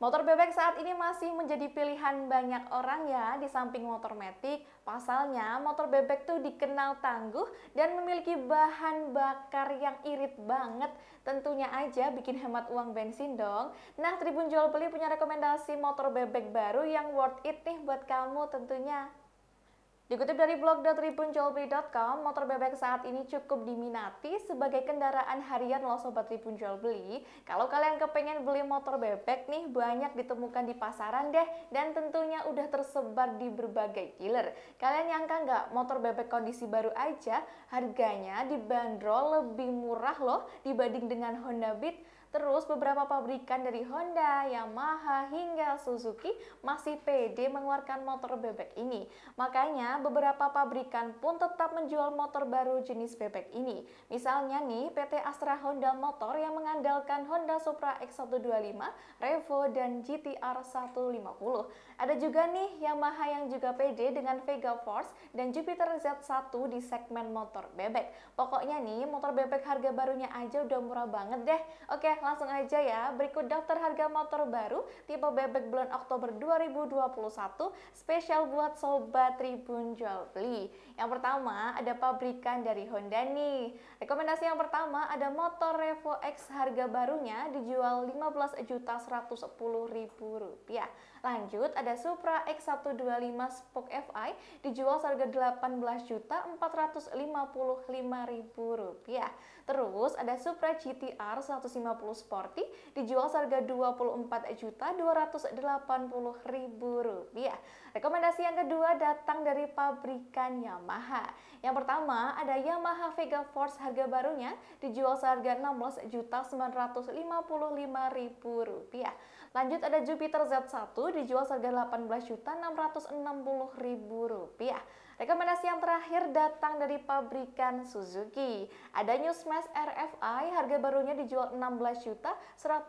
Motor bebek saat ini masih menjadi pilihan banyak orang ya di samping motor metik. Pasalnya motor bebek tuh dikenal tangguh dan memiliki bahan bakar yang irit banget. Tentunya aja bikin hemat uang bensin dong. Nah Tribun Jual Beli punya rekomendasi motor bebek baru yang worth it nih buat kamu tentunya. Dikutip dari blog motor bebek saat ini cukup diminati sebagai kendaraan harian loh Sobat Tribun Jual Beli. Kalau kalian kepengen beli motor bebek nih, banyak ditemukan di pasaran deh dan tentunya udah tersebar di berbagai dealer. Kalian nyangka nggak motor bebek kondisi baru aja harganya dibanderol lebih murah loh dibanding dengan Honda Beat? Terus beberapa pabrikan dari Honda, Yamaha, hingga Suzuki masih pede mengeluarkan motor bebek ini. Makanya beberapa pabrikan pun tetap menjual motor baru jenis bebek ini. Misalnya nih PT Astra Honda Motor yang mengandalkan Honda Supra X125, Revo, dan GTR 150. Ada juga nih Yamaha yang juga pede dengan Vega Force dan Jupiter Z1 di segmen motor bebek. Pokoknya nih motor bebek harga barunya aja udah murah banget deh. Oke, langsung aja ya. Berikut daftar harga motor baru tipe bebek bulan Oktober 2021 spesial buat sobat Tribun Jual Beli. Yang pertama ada pabrikan dari Honda nih. Rekomendasi yang pertama ada motor Revo X harga barunya dijual 15.110.000 rupiah. Lanjut ada Supra X125 Spoke FI dijual harga 18.455.000 rupiah. Terus ada Supra GTR 150 Sporty dijual seharga Rp24.280.000. Rekomendasi yang kedua datang dari pabrikan Yamaha. Yang pertama ada Yamaha Vega Force harga barunya dijual seharga Rp16.955.000. Lanjut ada Jupiter Z1 dijual seharga Rp18.660.000. Rekomendasi yang terakhir datang dari pabrikan Suzuki. Ada New Smash RFI harga barunya dijual 16 juta 100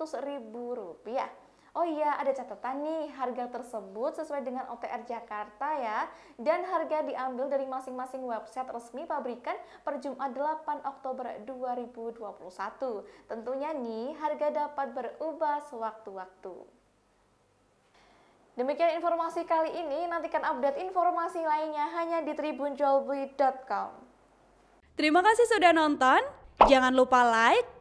Oh iya, ada catatan nih, harga tersebut sesuai dengan OTR Jakarta ya. Dan harga diambil dari masing-masing website resmi pabrikan per Jumat 8 Oktober 2021. Tentunya nih, harga dapat berubah sewaktu-waktu. Demikian informasi kali ini, nantikan update informasi lainnya hanya di tribunjolbui.com. Terima kasih sudah nonton, jangan lupa like,